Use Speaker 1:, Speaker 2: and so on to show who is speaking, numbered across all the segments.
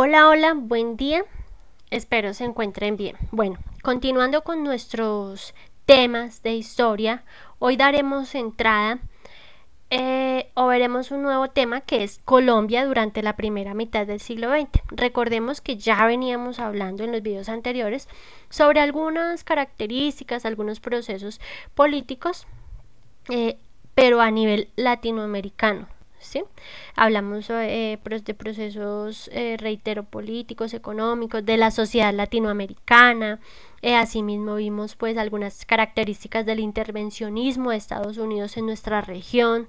Speaker 1: Hola, hola, buen día. Espero se encuentren bien. Bueno, continuando con nuestros temas de historia, hoy daremos entrada eh, o veremos un nuevo tema que es Colombia durante la primera mitad del siglo XX. Recordemos que ya veníamos hablando en los videos anteriores sobre algunas características, algunos procesos políticos, eh, pero a nivel latinoamericano. ¿sí? Hablamos eh, de procesos, eh, reitero, políticos, económicos, de la sociedad latinoamericana. Eh, asimismo vimos pues algunas características del intervencionismo de Estados Unidos en nuestra región.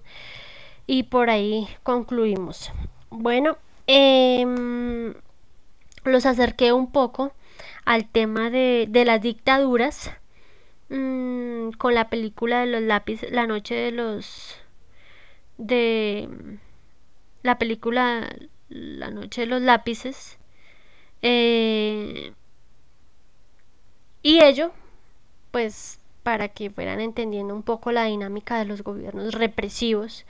Speaker 1: Y por ahí concluimos. Bueno, em, los acerqué un poco al tema de, las dictaduras mm, con la película de los lápices, la noche de los de la película La Noche de los Lápices. Eh, y ello, pues, para que fueran entendiendo un poco la dinámica de los gobiernos represivos.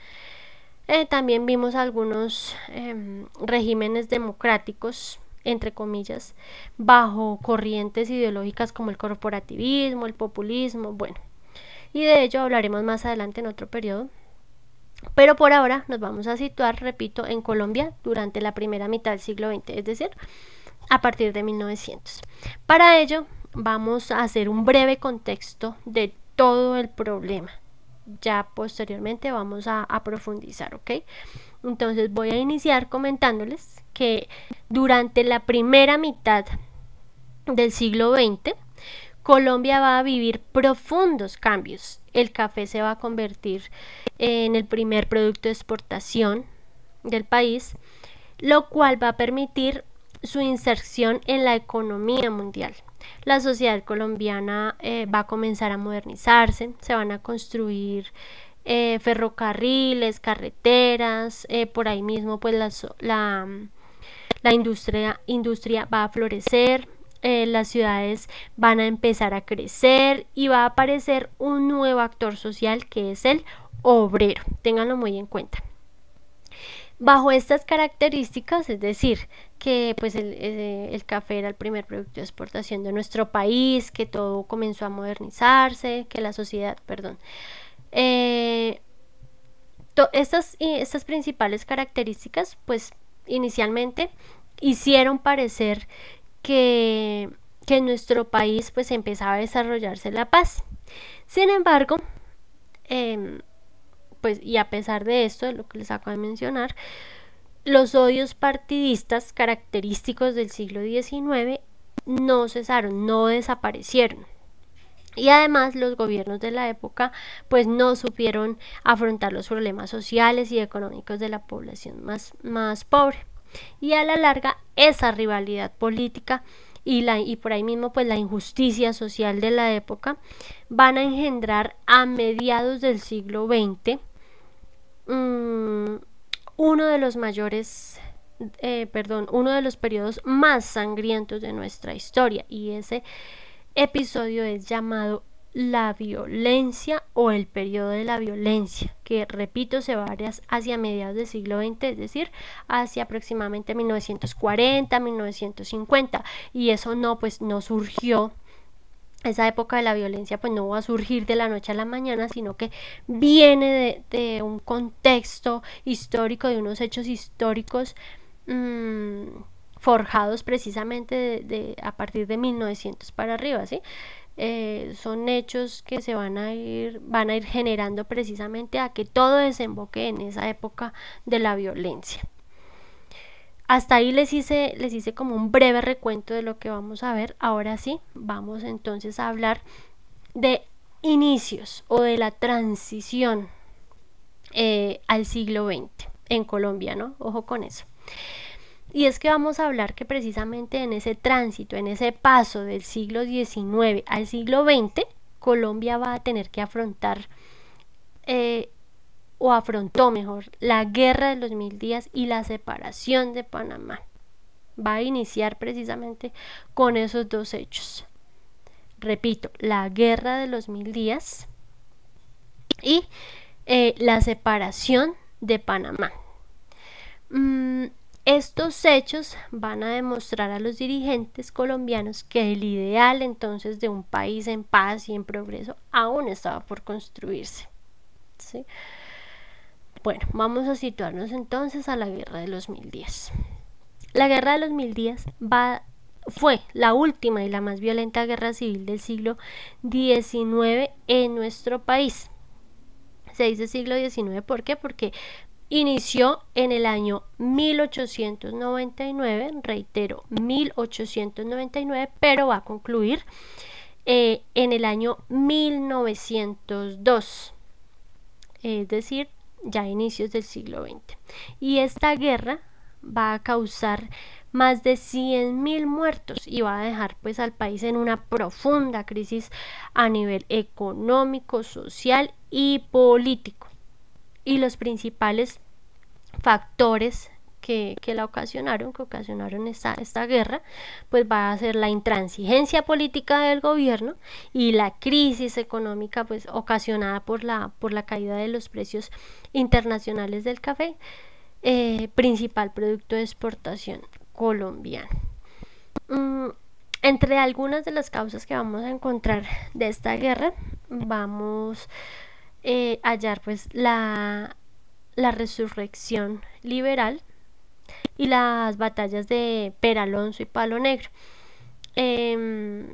Speaker 1: Eh, también vimos algunos em, regímenes democráticos, entre comillas, bajo corrientes ideológicas como el corporativismo, el populismo, bueno. Y de ello hablaremos más adelante en otro periodo. Pero por ahora nos vamos a situar, repito, en Colombia durante la primera mitad del siglo XX, es decir, a partir de 1900. Para ello vamos a hacer un breve contexto de todo el problema. Ya posteriormente vamos a, profundizar, ¿ok? Entonces voy a iniciar comentándoles que durante la primera mitad del siglo XX, Colombia va a vivir profundos cambios. El café se va a convertir en el primer producto de exportación del país, lo cual va a permitir su inserción en la economía mundial. La sociedad colombiana eh, va a comenzar a modernizarse, se van a construir eh, ferrocarriles, carreteras, eh, por ahí mismo pues la, la industria, industria va a florecer, eh, las ciudades van a empezar a crecer y va a aparecer un nuevo actor social que es el obrero. Ténganlo muy en cuenta. Bajo estas características, es decir, que pues el, eh, café era el primer producto de exportación de nuestro país, que todo comenzó a modernizarse, que la sociedad, perdón. Eh, estas, estas principales características, pues inicialmente hicieron parecer que, en nuestro país pues empezaba a desarrollarse la paz. Sin embargo, em, pues y a pesar de esto, de lo que les acabo de mencionar, los odios partidistas característicos del siglo XIX no cesaron, no desaparecieron. Y además los gobiernos de la época pues no supieron afrontar los problemas sociales y económicos de la población más, más pobre y a la larga esa rivalidad política y, por ahí mismo pues la injusticia social de la época van a engendrar a mediados del siglo XX mm, uno de los mayores eh, perdón, uno de los periodos más sangrientos de nuestra historia y ese episodio es llamado la violencia o el periodo de la violencia, que repito, se varía hacia mediados del siglo XX, es decir, hacia aproximadamente 1940, 1950, y eso no, pues no surgió. Esa época de la violencia pues no va a surgir de la noche a la mañana, sino que viene de, un contexto histórico, de unos hechos históricos mm, forjados precisamente a partir de 1900 para arriba, ¿sí? Eh, son hechos que se van a ir, van a ir generando precisamente a que todo desemboque en esa época de la violencia. Hasta ahí les hice, les hice como un breve recuento de lo que vamos a ver. Ahora sí, vamos entonces a hablar de inicios o de la transición eh, al siglo XX en Colombia, ¿no? Ojo con eso. Y es que vamos a hablar que precisamente en ese tránsito, en ese paso del siglo XIX al siglo XX, Colombia va a tener que afrontar eh, o afrontó mejor la guerra de los mil días y la separación de Panamá. Va a iniciar precisamente con esos dos hechos. Repito, la guerra de los mil días y eh, la separación de Panamá. Mm, estos hechos van a demostrar a los dirigentes colombianos que el ideal entonces de un país en paz y en progreso aún estaba por construirse. Bueno, vamos a situarnos entonces a la guerra de los mil días. La guerra de los mil días fue la última y la más violenta guerra civil del siglo XIX en nuestro país se dice siglo XIX, ¿por qué? Porque inició en el año 1899, reitero, 1899, pero va a concluir eh, en el año 1902, es decir, ya inicios del siglo XX. Y esta guerra va a causar más de 100.000 muertos y va a dejar pues al país en una profunda crisis a nivel económico, social y político y los principales factores que, la ocasionaron, que ocasionaron esta, esta guerra, pues va a ser la intransigencia política del gobierno y la crisis económica pues ocasionada por la, por la caída de los precios internacionales del café, eh, principal producto de exportación colombiano. Mm, entre algunas de las causas que vamos a encontrar de esta guerra, vamos eh, hallar pues la, la resurrección liberal y las batallas de Peralonso y Palo Negro. Em,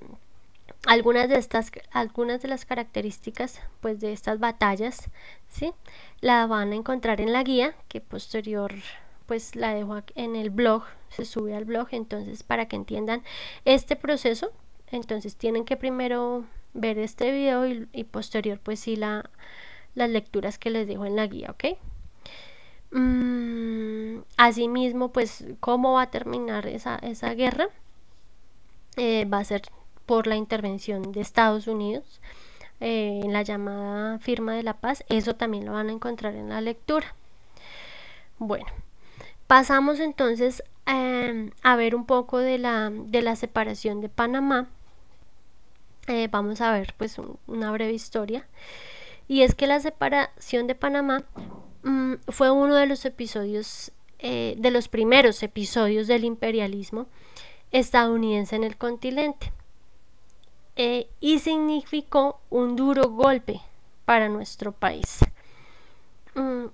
Speaker 1: algunas de estas algunas de las características pues de estas batallas sí la van a encontrar en la guía que posterior pues la dejo en el blog se sube al blog entonces para que entiendan este proceso entonces tienen que primero ver este video y, posterior pues sí la, las lecturas que les dejo en la guía, ¿ok? Mm, asimismo, pues cómo va a terminar esa, guerra eh, va a ser por la intervención de Estados Unidos eh, en la llamada firma de la paz. Eso también lo van a encontrar en la lectura. Bueno, pasamos entonces eh, a ver un poco de la, de la separación de Panamá eh, vamos a ver pues una breve historia. Y es que la separación de Panamá mm, fue uno de los episodios, eh, de los primeros episodios del imperialismo estadounidense en el continente. Eh, y significó un duro golpe para nuestro país. Mm,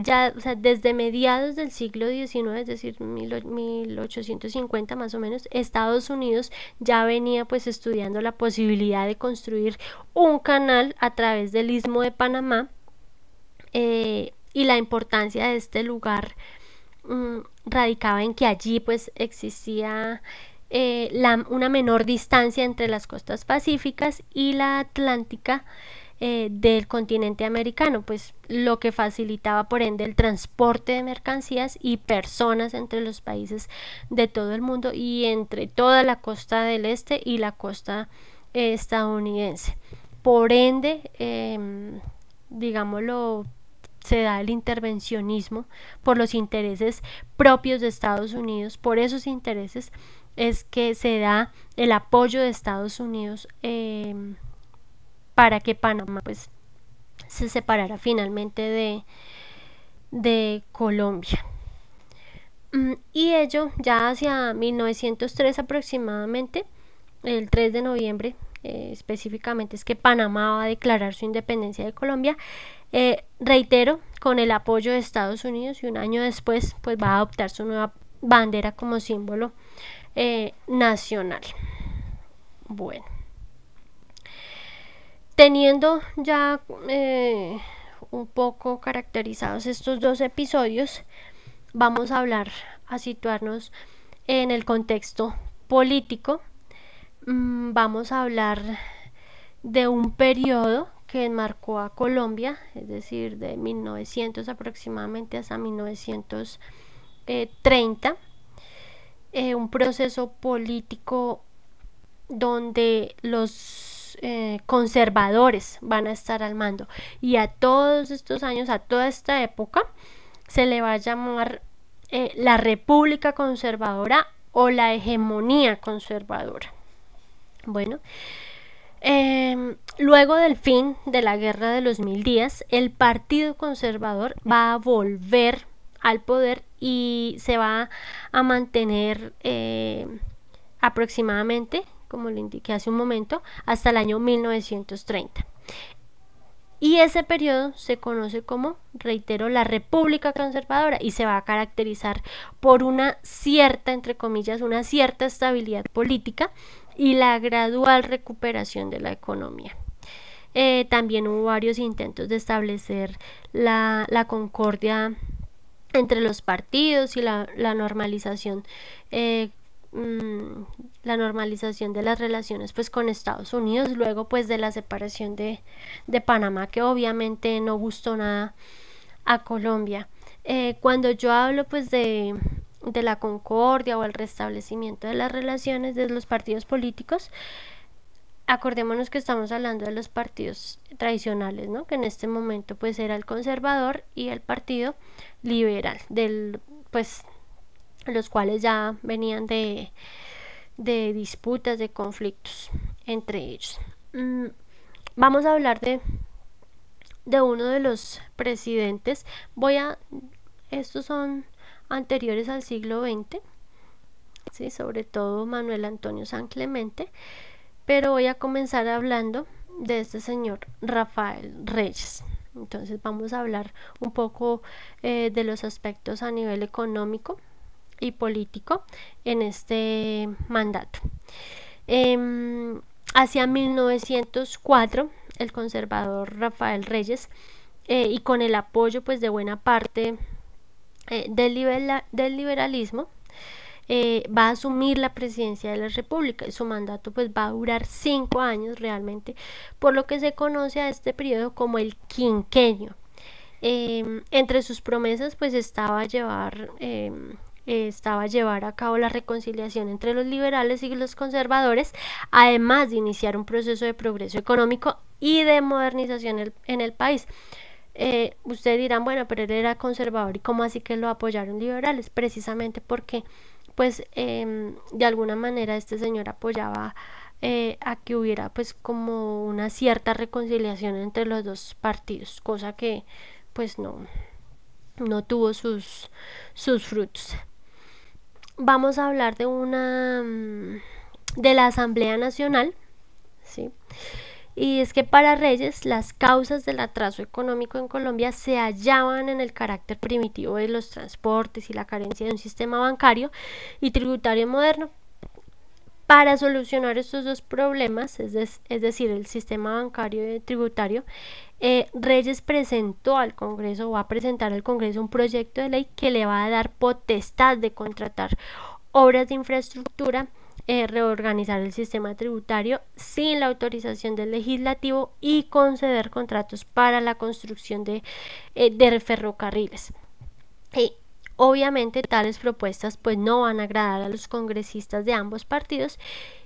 Speaker 1: ya, o sea, desde mediados del siglo XIX, es decir, 1850 más o menos, Estados Unidos ya venía pues estudiando la posibilidad de construir un canal a través del istmo de Panamá eh, y la importancia de este lugar mm, radicaba en que allí pues existía eh, una menor distancia entre las costas pacíficas y la atlántica eh, del continente americano, pues lo que facilitaba por ende el transporte de mercancías y personas entre los países de todo el mundo y entre toda la costa del este y la costa eh, estadounidense. Por ende, em, digámoslo, se da el intervencionismo por los intereses propios de Estados Unidos, por esos intereses es que se da el apoyo de Estados Unidos em, para que Panamá pues se separara finalmente de, de Colombia. Mm, y ello ya hacia 1903 aproximadamente, el 3 de noviembre eh, específicamente es que Panamá va a declarar su independencia de Colombia, eh, reitero, con el apoyo de Estados Unidos y un año después pues va a adoptar su nueva bandera como símbolo eh, nacional. Bueno. Teniendo ya eh, un poco caracterizados estos dos episodios, vamos a hablar, a situarnos en el contexto político. Mm, vamos a hablar de un periodo que enmarcó a Colombia, es decir, de 1900 aproximadamente hasta 1930, eh, un proceso político donde los eh, conservadores van a estar al mando. Y a todos estos años, a toda esta época, se le va a llamar eh, la República Conservadora o la hegemonía conservadora. Bueno, em, luego del fin de la Guerra de los Mil Días, el Partido Conservador va a volver al poder y se va a mantener eh, aproximadamente como le indiqué hace un momento, hasta el año 1930. Y ese periodo se conoce como, reitero, la República Conservadora y se va a caracterizar por una cierta, entre comillas, una cierta estabilidad política y la gradual recuperación de la economía. Eh, también hubo varios intentos de establecer la, concordia entre los partidos y la, normalización eh, Mm, la normalización de las relaciones pues con Estados Unidos, luego pues de la separación de, Panamá que obviamente no gustó nada a Colombia. Eh, cuando yo hablo pues de, de la concordia o el restablecimiento de las relaciones de los partidos políticos, acordémonos que estamos hablando de los partidos tradicionales, ¿no? Que en este momento pues era el conservador y el partido liberal del pues los cuales ya venían de, de disputas, de conflictos entre ellos. Mm, vamos a hablar de, de uno de los presidentes. Voy a... Estos son anteriores al siglo XX, ¿sí? sobre todo Manuel Antonio San Clemente, pero voy a comenzar hablando de este señor Rafael Reyes. Entonces vamos a hablar un poco eh, de los aspectos a nivel económico, y político en este mandato. Em, hacia 1904, el conservador Rafael Reyes, eh, y con el apoyo pues, de buena parte eh, del, del, liberalismo, eh, va a asumir la presidencia de la República y su mandato pues, va a durar cinco años realmente, por lo que se conoce a este periodo como el quinquenio. Em, entre sus promesas pues estaba llevar em, eh, estaba llevar a cabo la reconciliación entre los liberales y los conservadores, además de iniciar un proceso de progreso económico y de modernización en el país. Eh, ustedes dirán, bueno, pero él era conservador y cómo así que lo apoyaron liberales, precisamente porque, pues, em, de alguna manera este señor apoyaba eh, a que hubiera, pues, como una cierta reconciliación entre los dos partidos, cosa que, pues, no, no tuvo sus, sus frutos vamos a hablar de una mm, de la Asamblea Nacional, ¿sí? Y es que para Reyes las causas del atraso económico en Colombia se hallaban en el carácter primitivo de los transportes y la carencia de un sistema bancario y tributario moderno, para solucionar estos dos problemas, es, decir, el sistema bancario y tributario, eh, Reyes presentó al Congreso, o va a presentar al Congreso un proyecto de ley que le va a dar potestad de contratar obras de infraestructura eh, reorganizar el sistema tributario sin la autorización del legislativo y conceder contratos para la construcción de, eh, ferrocarriles. Obviamente tales propuestas pues no van a agradar a los congresistas de ambos partidos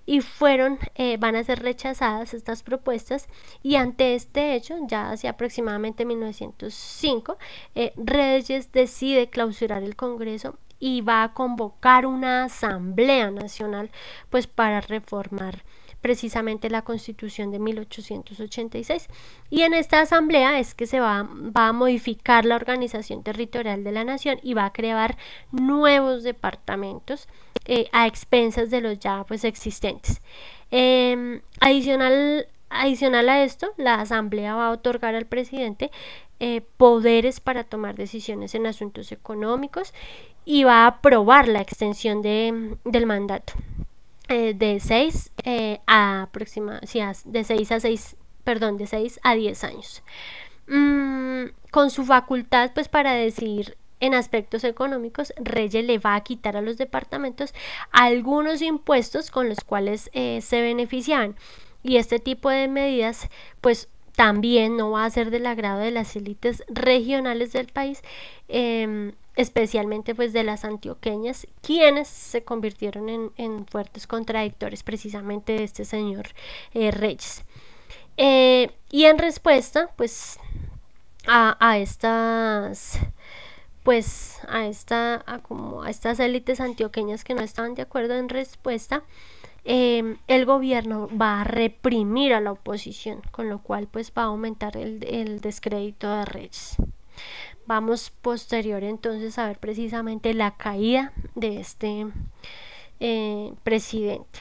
Speaker 1: y fueron, eh, van a ser rechazadas estas propuestas y ante este hecho, ya hacia aproximadamente 1905, eh, Reyes decide clausurar el Congreso y va a convocar una asamblea nacional pues para reformar precisamente la constitución de 1886. Y en esta asamblea es que se va, a modificar la organización territorial de la nación y va a crear nuevos departamentos eh, a expensas de los ya pues existentes. Em, adicional, adicional a esto, la asamblea va a otorgar al presidente eh, poderes para tomar decisiones en asuntos económicos y va a aprobar la extensión del mandato. Eh, de 6 eh, a de a perdón, de a 10 años. Mm, con su facultad pues para decidir en aspectos económicos, Reyes le va a quitar a los departamentos algunos impuestos con los cuales eh, se benefician Y este tipo de medidas, pues también no va a ser del agrado de las élites regionales del país, em, especialmente pues de las antioqueñas, quienes se convirtieron en, fuertes contradictores precisamente de este señor eh, Reyes. Eh, y en respuesta pues a, estas pues a esta como a estas élites antioqueñas que no estaban de acuerdo en respuesta em, el gobierno va a reprimir a la oposición con lo cual pues va a aumentar el, el descrédito de Reyes vamos posterior entonces a ver precisamente la caída de este eh, presidente.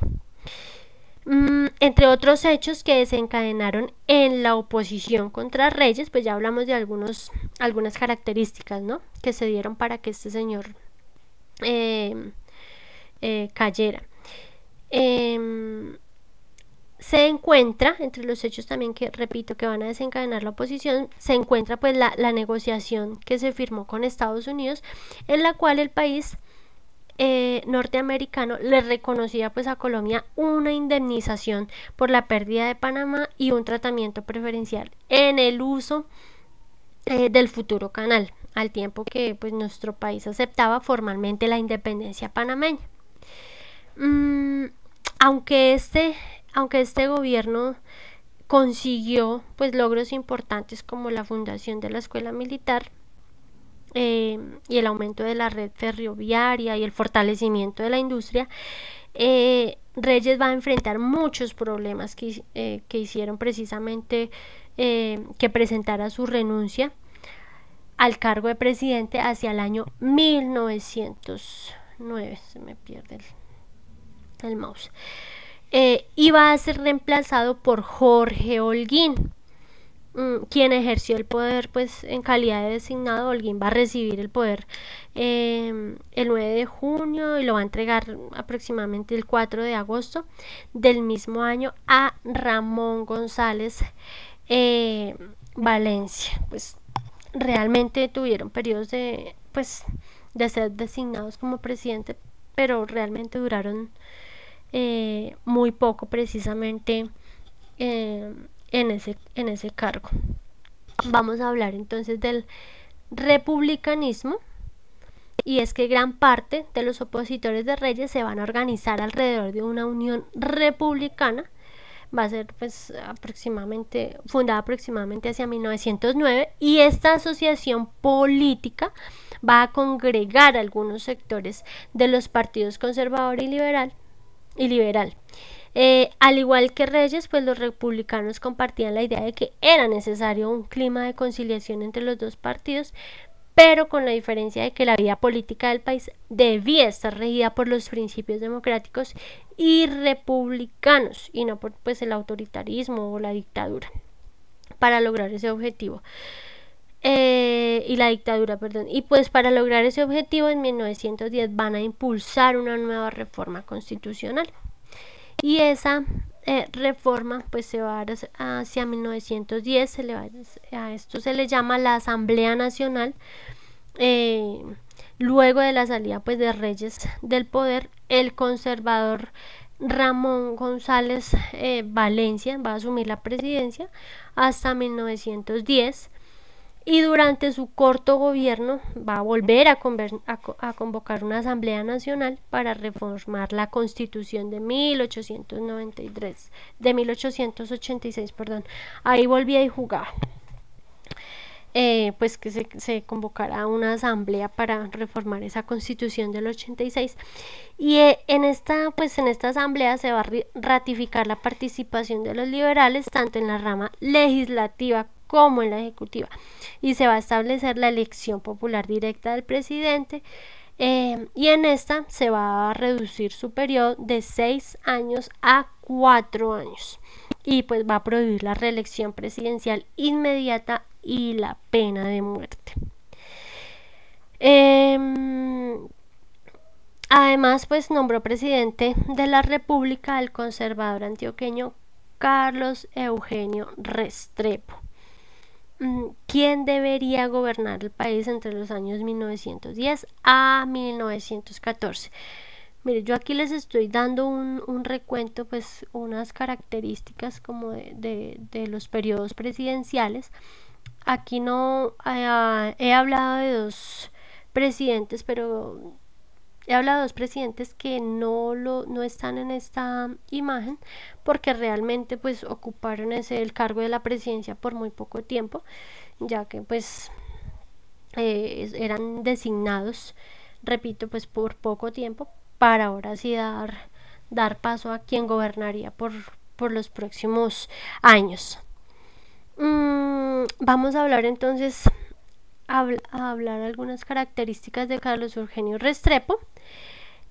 Speaker 1: Mm, entre otros hechos que desencadenaron en la oposición contra Reyes, pues ya hablamos de algunos, algunas características que se dieron para que este señor eh, eh, cayera. Em, se encuentra, entre los hechos también que repito que van a desencadenar la oposición, se encuentra pues la, negociación que se firmó con Estados Unidos, en la cual el país eh, norteamericano le reconocía pues a Colombia una indemnización por la pérdida de Panamá y un tratamiento preferencial en el uso eh, del futuro canal, al tiempo que pues nuestro país aceptaba formalmente la independencia panameña. Mm, aunque este aunque este gobierno consiguió pues logros importantes como la fundación de la escuela militar eh, y el aumento de la red ferroviaria y el fortalecimiento de la industria, eh, Reyes va a enfrentar muchos problemas que, eh, hicieron precisamente que presentara su renuncia al cargo de presidente hacia el año 1909. Se me pierde el mouse y eh, iba a ser reemplazado por Jorge Olguín mm, quien ejerció el poder pues en calidad de designado. Olguín va a recibir el poder em, el 9 de junio y lo va a entregar aproximadamente el 4 de agosto del mismo año a Ramón González eh, Valencia. Pues realmente tuvieron periodos de pues de ser designados como presidente, pero realmente duraron eh, muy poco precisamente eh, en, ese, en ese cargo. Vamos a hablar entonces del republicanismo y es que gran parte de los opositores de Reyes se van a organizar alrededor de una unión republicana va a ser pues aproximadamente fundada aproximadamente hacia 1909 y esta asociación política va a congregar algunos sectores de los partidos conservador y liberal y liberal. Eh, al igual que Reyes, pues los republicanos compartían la idea de que era necesario un clima de conciliación entre los dos partidos, pero con la diferencia de que la vida política del país debía estar regida por los principios democráticos y republicanos y no por pues, el autoritarismo o la dictadura para lograr ese objetivo. Eh, y la dictadura, perdón. Y pues para lograr ese objetivo en 1910 van a impulsar una nueva reforma constitucional. Y esa eh, reforma pues se va a dar hacia 1910, se le va a, esto se le llama la Asamblea Nacional. Eh, luego de la salida pues de Reyes del poder, el conservador Ramón González Valencia va a asumir la presidencia hasta 1910 y durante su corto gobierno va a volver a, convocar una Asamblea Nacional para reformar la Constitución de 1893, de 1886, perdón. Ahí volvía y jugaba. Eh, pues que se, convocara una asamblea para reformar esa constitución del 86 y eh, en esta pues en esta asamblea se va a ratificar la participación de los liberales tanto en la rama legislativa como en la ejecutiva y se va a establecer la elección popular directa del presidente eh, y en esta se va a reducir su periodo de seis años a cuatro años y pues va a prohibir la reelección presidencial inmediata y la pena de muerte. Em, además, pues nombró presidente de la República al conservador antioqueño Carlos Eugenio Restrepo. Mm, quién debería gobernar el país entre los años 1910 a 1914. Mire, yo aquí les estoy dando un, recuento, pues unas características como de, los periodos presidenciales. Aquí no eh, ah, he hablado de dos presidentes, pero He hablado de dos presidentes que no, lo, no están en esta imagen porque realmente pues ocuparon el cargo de la presidencia por muy poco tiempo, ya que pues eh, eran designados, repito, pues por poco tiempo para ahora sí dar, dar paso a quien gobernaría por, por los próximos años. Mm, vamos a hablar entonces hablar algunas características de Carlos Eugenio Restrepo.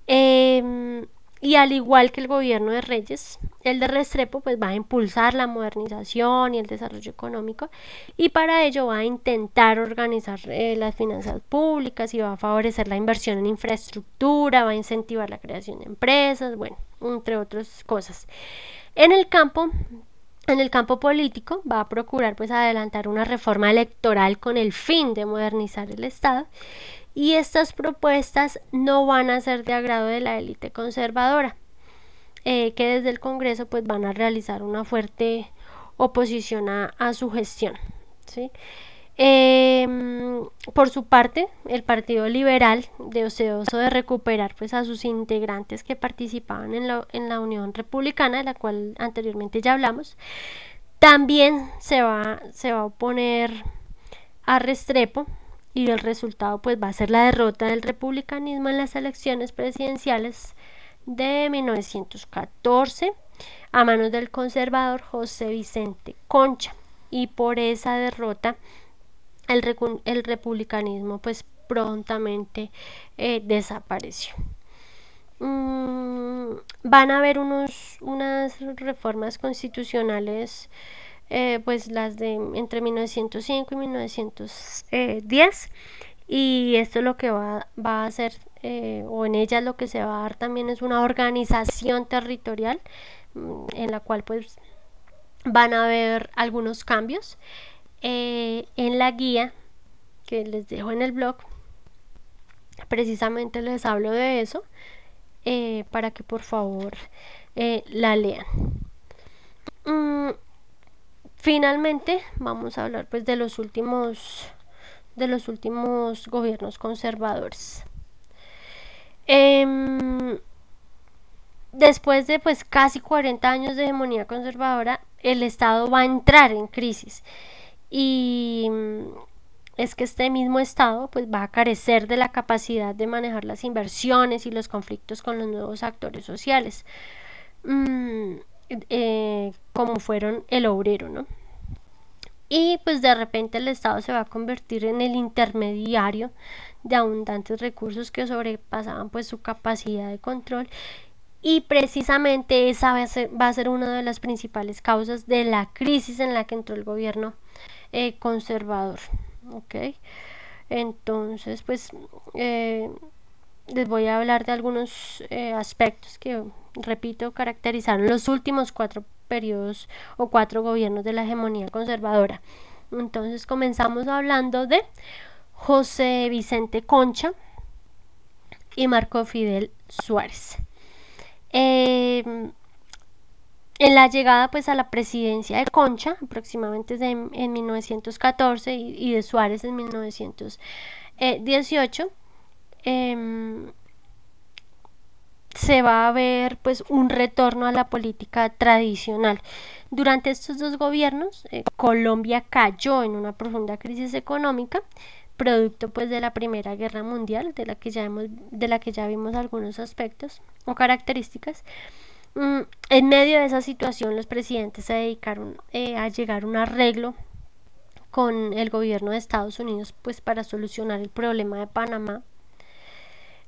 Speaker 1: Em, y al igual que el gobierno de Reyes, el de Restrepo pues va a impulsar la modernización y el desarrollo económico y para ello va a intentar organizar eh, las finanzas públicas y va a favorecer la inversión en infraestructura, va a incentivar la creación de empresas, bueno, entre otras cosas. En el campo en el campo político va a procurar pues adelantar una reforma electoral con el fin de modernizar el Estado y estas propuestas no van a ser de agrado de la élite conservadora eh, que desde el Congreso pues van a realizar una fuerte oposición a, su gestión. ¿sí? Em, por su parte, el Partido Liberal, deseoso de recuperar pues, a sus integrantes que participaban en la, Unión Republicana, de la cual anteriormente ya hablamos, también se va, se va a oponer a Restrepo y el resultado pues, va a ser la derrota del republicanismo en las elecciones presidenciales de 1914 a manos del conservador José Vicente Concha y por esa derrota el, republicanismo pues prontamente eh, desapareció. Mm, van a haber unos, unas reformas constitucionales, eh, pues las de entre 1905 y 1910, y esto es lo que va, a hacer, eh, o en ellas lo que se va a dar también es una organización territorial mm, en la cual pues van a haber algunos cambios. Eh, en la guía que les dejo en el blog, precisamente les hablo de eso eh, para que por favor eh, la lean. Mm, finalmente vamos a hablar pues de los últimos de los últimos gobiernos conservadores. Em, después de pues casi 40 años de hegemonía conservadora, el Estado va a entrar en crisis y mm, es que este mismo Estado pues, va a carecer de la capacidad de manejar las inversiones y los conflictos con los nuevos actores sociales, mm, eh, como fueron el obrero, ¿no? Y pues de repente el Estado se va a convertir en el intermediario de abundantes recursos que sobrepasaban pues su capacidad de control y precisamente esa va va a ser una de las principales causas de la crisis en la que entró el gobierno eh, conservador. ¿ok? Entonces, pues eh, les voy a hablar de algunos eh, aspectos que, repito, caracterizaron los últimos cuatro periodos o cuatro gobiernos de la hegemonía conservadora. Entonces, comenzamos hablando de José Vicente Concha y Marco Fidel Suárez. Em, en la llegada pues a la presidencia de Concha, aproximadamente en 1914 y, de Suárez en 1918, em, se va a ver pues un retorno a la política tradicional. Durante estos dos gobiernos, eh, Colombia cayó en una profunda crisis económica, producto pues de la Primera Guerra Mundial, de la que ya, hemos, de la que ya vimos algunos aspectos o características. Mm, en medio de esa situación, los presidentes se dedicaron eh, a llegar a un arreglo con el gobierno de Estados Unidos, pues para solucionar el problema de Panamá.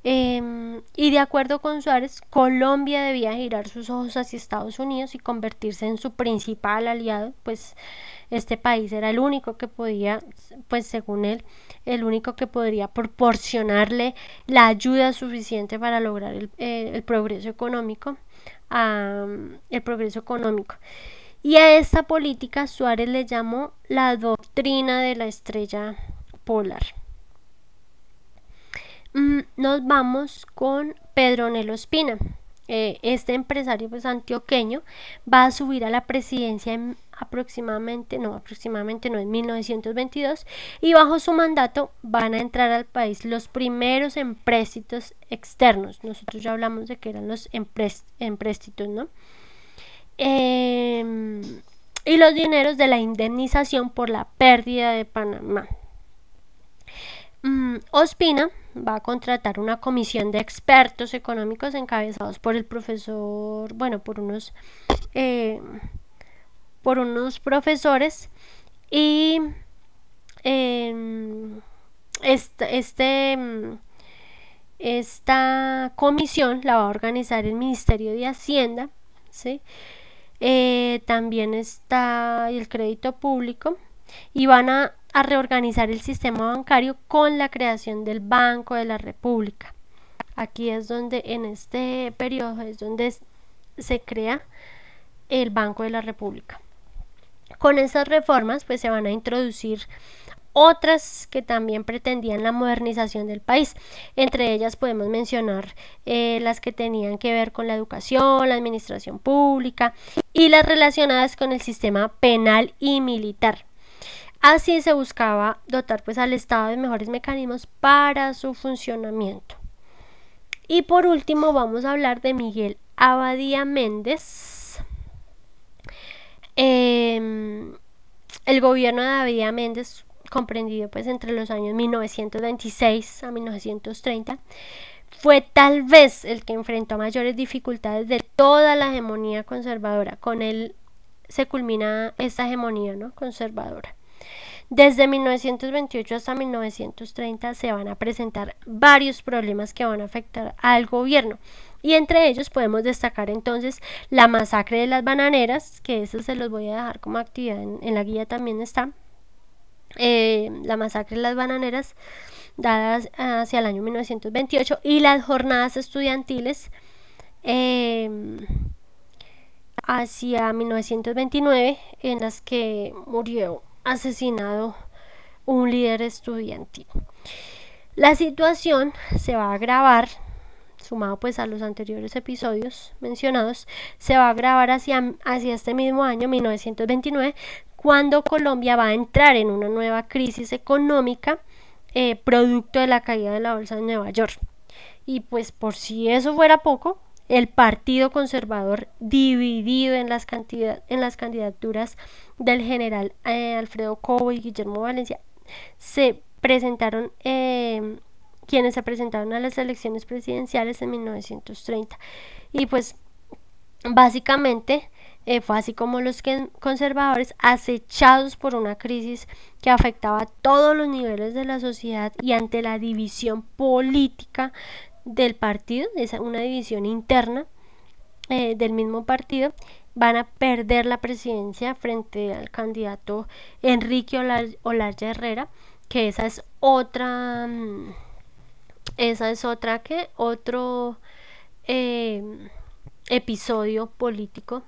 Speaker 1: Em, y de acuerdo con Suárez, Colombia debía girar sus ojos hacia Estados Unidos y convertirse en su principal aliado, pues este país era el único que podía, pues según él, el único que podría proporcionarle la ayuda suficiente para lograr el, eh, progreso económico. el progreso económico. Y a esta política Suárez le llamó la doctrina de la estrella polar. Mm, nos vamos con Pedro Nelo Espina. Eh, este empresario pues, antioqueño va a subir a la presidencia en aproximadamente, no, aproximadamente no, en 1922 y bajo su mandato van a entrar al país los primeros empréstitos externos. Nosotros ya hablamos de que eran los empréstitos, ¿no? Em, y los dineros de la indemnización por la pérdida de Panamá. Mm, Ospina va a contratar una comisión de expertos económicos encabezados por el profesor, bueno, por unos, eh, por unos profesores y em, este, em, esta comisión la va a organizar el Ministerio de Hacienda, ¿sí? Eh, también está el crédito público y van a a reorganizar el sistema bancario con la creación del Banco de la República. Aquí es donde en este periodo es donde se crea el Banco de la República. Con estas reformas pues se van a introducir otras que también pretendían la modernización del país. Entre ellas podemos mencionar eh, las que tenían que ver con la educación, la administración pública y las relacionadas con el sistema penal y militar. Así se buscaba dotar pues al Estado de mejores mecanismos para su funcionamiento. Y por último vamos a hablar de Miguel Abadía Méndez. Em, el gobierno de Abadía Méndez, comprendido pues entre los años 1926 a 1930, fue tal vez el que enfrentó mayores dificultades de toda la hegemonía conservadora. Con él se culmina esta hegemonía ¿no? conservadora. Desde 1928 hasta 1930 se van a presentar varios problemas que van a afectar al gobierno. Y entre ellos podemos destacar entonces la masacre de las bananeras, que eso se los voy a dejar como actividad en, la guía también está. Eh, la masacre de las bananeras dadas hacia el año 1928 y las jornadas estudiantiles em, hacia 1929 en las que murió asesinado un líder estudiantil. La situación se va a agravar, sumado pues a los anteriores episodios mencionados, se va a agravar hacia, hacia este mismo año, 1929, cuando Colombia va a entrar en una nueva crisis económica eh, producto de la caída de la bolsa de Nueva York. Y pues por si eso fuera poco, el Partido Conservador dividido en las, cantidad, en las candidaturas del general eh, Alfredo Cobo y Guillermo Valencia, se presentaron em, quienes se presentaron a las elecciones presidenciales en 1930. Y pues básicamente eh, fue así como los conservadores, acechados por una crisis que afectaba a todos los niveles de la sociedad y ante la división política del partido, es una división interna eh, del mismo partido, van a perder la presidencia frente al candidato Enrique Olaya Herrera, que esa es otra, mm, esa es otra que, otro em, episodio político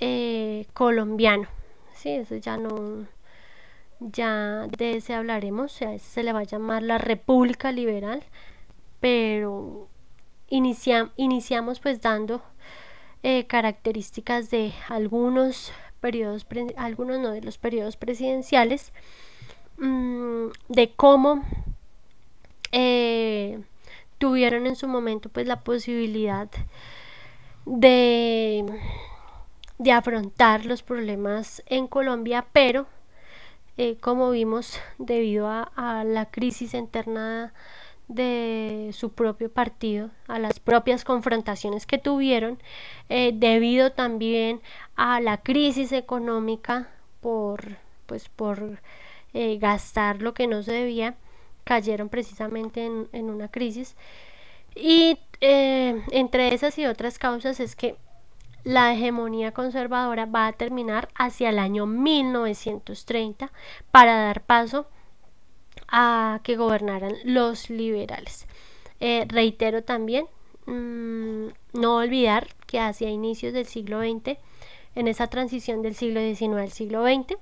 Speaker 1: eh, colombiano. Sí, eso ya no, ya de ese hablaremos, o sea, se le va a llamar la República Liberal pero iniciamos pues dando eh, características de algunos periodos, algunos de los periodos presidenciales, mm, de cómo eh, tuvieron en su momento pues la posibilidad de, de afrontar los problemas en Colombia, pero eh, como vimos debido a, a la crisis interna de su propio partido, a las propias confrontaciones que tuvieron, eh, debido también a la crisis económica por, pues, por eh, gastar lo que no se debía, cayeron precisamente en, una crisis. Y eh, entre esas y otras causas es que la hegemonía conservadora va a terminar hacia el año 1930 para dar paso a que gobernaran los liberales. Eh, reitero también, mm, no olvidar que hacia inicios del siglo XX, en esa transición del siglo XIX al siglo XX,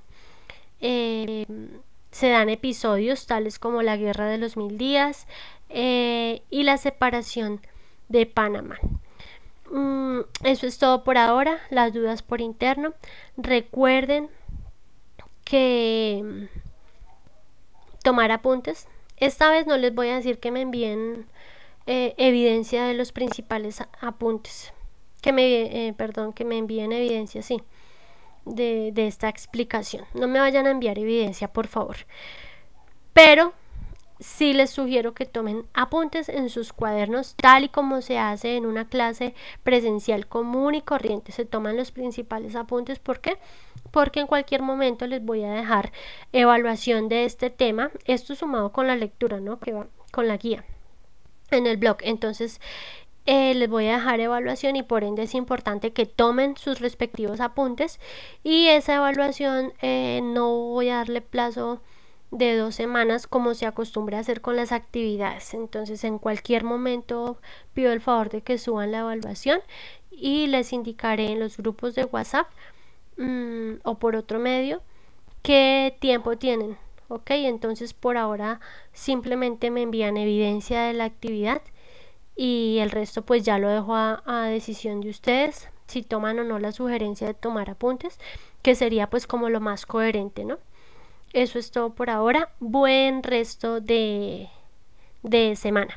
Speaker 1: eh, se dan episodios tales como la Guerra de los Mil Días eh, y la separación de Panamá. Mm, eso es todo por ahora, las dudas por interno. Recuerden que tomar apuntes. Esta vez no les voy a decir que me envíen eh, evidencia de los principales apuntes. Que me, eh, perdón, que me envíen evidencia, sí, de esta explicación. No me vayan a enviar evidencia, por favor. Pero sí les sugiero que tomen apuntes en sus cuadernos tal y como se hace en una clase presencial común y corriente. Se toman los principales apuntes. ¿Por qué? Porque en cualquier momento les voy a dejar evaluación de este tema. Esto sumado con la lectura, ¿no? Que va con la guía en el blog. Entonces, eh, les voy a dejar evaluación y por ende es importante que tomen sus respectivos apuntes y esa evaluación eh, no voy a darle plazo de dos semanas como se acostumbra a hacer con las actividades. Entonces en cualquier momento pido el favor de que suban la evaluación y les indicaré en los grupos de WhatsApp mm, o por otro medio qué tiempo tienen. Ok, entonces por ahora simplemente me envían evidencia de la actividad y el resto pues ya lo dejo a decisión de ustedes si toman o no la sugerencia de tomar apuntes, que sería pues como lo más coherente, ¿no? Eso es todo por ahora. Buen resto de, de semana.